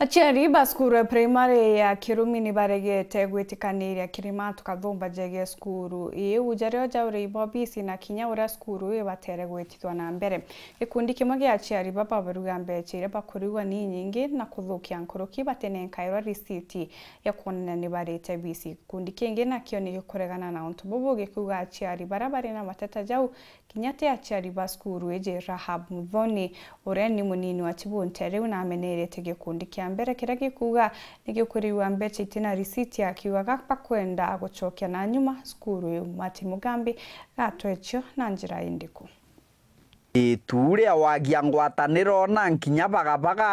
aciari ya primary ya kirumi ni baregete gwitikanĩria kirimatu kathumba njege cukuru iu njario njauri ibobisi na kinya uria cukuru i batere gwitithwa na mbere gikundi kimwe gia aciari baba baruga mbeca iria bakurirwa ni nyingi na kuthukia nkuruki batenenkairwa risiti ya kuonana ni barite bisi gikundi kingi nakio ni gikuregana na untu bubu gikuga aciari baria bari na mateta jau kinya te aciari ba cukuru iji rahab muthoni uria ni munini wa chibunte riu na amenerete kundi kia mbere kä rä a gä kuga nä gä kå rä iwa mbeca itina risiti akiugaga bakwenda gå cokia na nyuma cukuru ä u mati må gambi na njä ra ä ndä kå ituria wagia ngwataniro na nkinya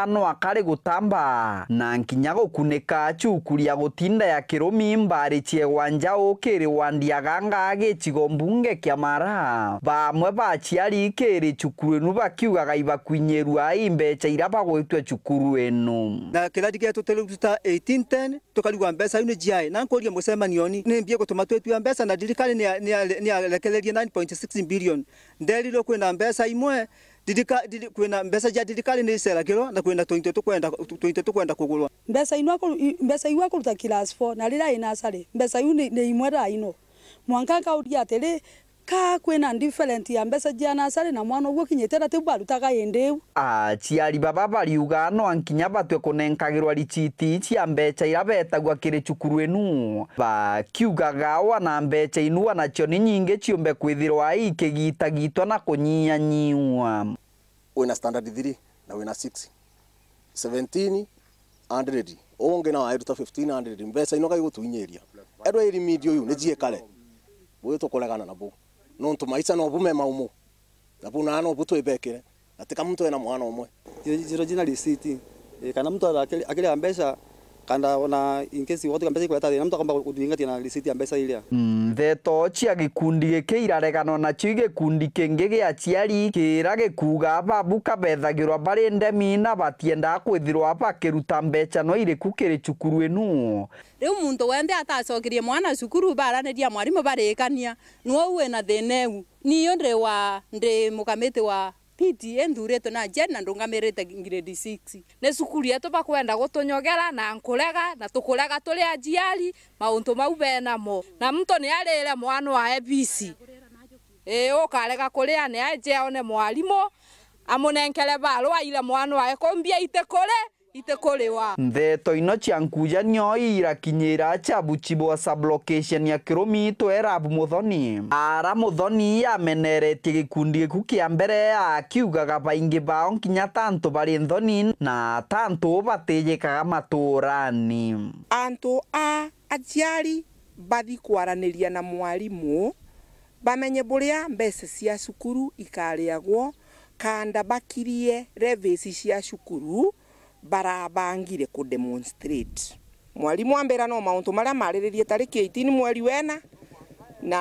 ano akari gutamba na nkinya gukunika cukuria gutinda ya kirumi mbarichie gwanja ukiri wandiaganga gicigo mbunge kia mara bamwe baciari ikiri cukuru inu bakiugaga ibakuinyirua imbeca ira bagwitwe cukuru eno na kithati kia tuta 1810 tukarigwa mbeca iu ni jiai na nkuria mucemanioni ni mbie gutuma twetua mbeca na thirikari ni arekererie 9.6 billion ndelilo kwenda mbesa imwe didika didi, kwenda mbesa ja didikali ni sera kilo na kwenda tointo to kwenda tointo to kwenda kugulwa mbesa inwa ko mbesa iwa ko ruta class 4 na rira inasare mbesa yu ni, imwe ra ino mwanka ka udia tele ka kwina different ya mbeca jia sare na mwana uguo kinyete na tibu arutaga indi iu aciari baba bariuga no nkinya batwe kunenkagirwa richiti cia mbeca ira chukuru enu ba inu bakiugaga na mbeca inu na choni nyinge chiombe kwithirwa gitwa na nyiwa we na standard 3 na we na 6 17 100 onge na wairuta 1500 mbeca ino gaigutunyiria edwa irimidio yu ni jie kale bwitu kuregana na buu nontu maica no bume maumu na bu nano bu twibekire atika muntu ena mwana umwe jiro jina risiti ee, kana muntu akiri ambeca kanda ona in case wotu mbeca ikweta thina mtu akomba guthingatia na receipt ya mbeca iria mm, ntheto cia gikundi gikiiraregano nacio gikundi kingi gia ciari kira gikuga babu kabethagirwa bari ndemi na batiendaa kwithirwa bakiruta mbeca no iriku kiri cukuru inu riu muntu wende atacokirie mwana cukuru baraniria mwarimu barikania nuo wina thina eu niyo ndi wa ndi mukamete wa PTA nduretwo na jen ndungamirite grade 6 ni cukuru yetu bakwenda gutunyogera na nkurega na tukurega turi ajiari mauntu mau benamo na mtu ni arire mwana wa EBC ä å karega ni rä a nä ajeone mwarimå amånenkere mwana wa kå mbia itekuliwa ntheto ino cia nkuja nio irakinyira chabuchi bwasa blocation ya kirumitw erabu muthoni ara muthoni ameneretie gikundi giku kia mbere ya akiugaga baingi bao nkinya tantu bari nthoni na tantu batijikaga maturani antu a ajiari bathi kwaraniria na mwarimu bamenye buria mbeca cia cukuru ikariagwo kanda bakirie revisi cia cukuru barabangire ku demonstrate mwalimu ambira no mauntu maria mariririe tariki 18 mweri wena na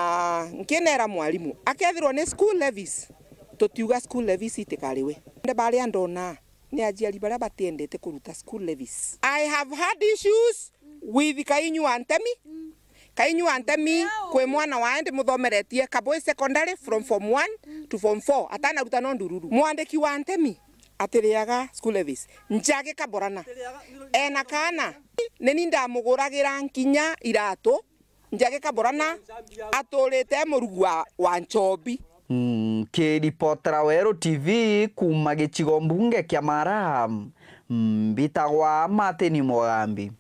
nkinera mwalimu akethirwa ni school levies tutiuga school levies itikariwe baria andona ni ajiari baria batiendete kuruta school levies i have had issues with kainyu antemi kainyu antemi kwi mwana wa ende muthomeretie kaboi secondary from form 1 to form 4 atanaruta no ndururu mwandiki wa antemi atirĩaga school levis njagĩ kaborana ena kana nĩ ni ndamũgũragĩra nkinya iratũ njagĩ kaborana atũrĩte mũrugu wa, wa nchombi mm, kĩribotera tv kuma gĩcigo mbunge kĩa Maraham hmm, mbitagwa Martin Mũgambi